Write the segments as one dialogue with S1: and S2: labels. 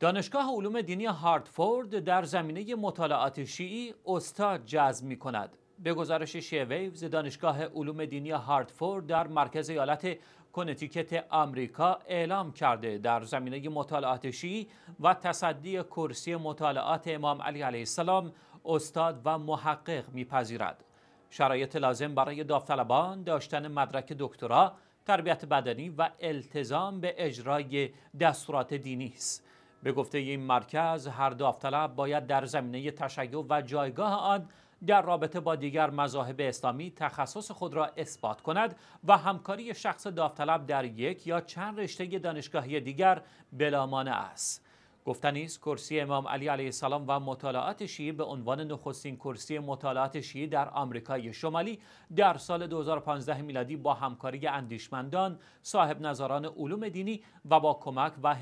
S1: دانشگاه علوم دینی هارتفورد در زمینه مطالعات شیعی استاد جذب می کند. به گزارش شیعه ویوز دانشگاه علوم دینی هارتفورد در مرکز ایالت کنتیکت آمریکا اعلام کرده در زمینه مطالعات شیعی و تصدی کرسی مطالعات امام علی علیه السلام استاد و محقق میپذیرد. شرایط لازم برای داوطلبان داشتن مدرک دکترا، تربیت بدنی و التزام به اجرای دستورات دینی است. به گفته این مرکز هر داوطلب باید در زمینه تشیع و جایگاه آن در رابطه با دیگر مذاهب اسلامی تخصص خود را اثبات کند و همکاری شخص داوطلب در یک یا چند رشته دانشگاهی دیگر بلامانع است گفتنی کرسی امام علی علیه السلام و مطالعات شیعی به عنوان نخستین کرسی مطالعات شیعی در آمریکای شمالی در سال 2015 میلادی با همکاری اندیشمندان، صاحب نظران علوم دینی و با کمک و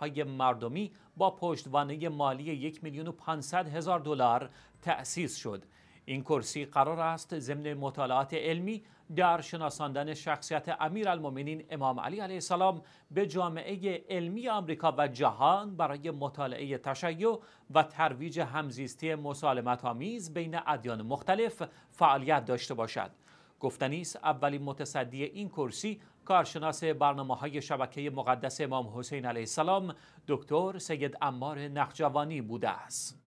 S1: های مردمی با پشتوانه مالی 1 میلیون و هزار دلار تأسیس شد. این کرسی قرار است ضمن مطالعات علمی در شناساندن شخصیت امیرالمؤمنین امام علی علیه السلام به جامعه علمی آمریکا و جهان برای مطالعه تشیع و ترویج همزیستی مسالمت آمیز بین ادیان مختلف فعالیت داشته باشد گفتنی اولین متصدی این کرسی کارشناس برنامه های شبکه مقدس امام حسین علیه السلام دکتر سید امار نخجوانی بوده است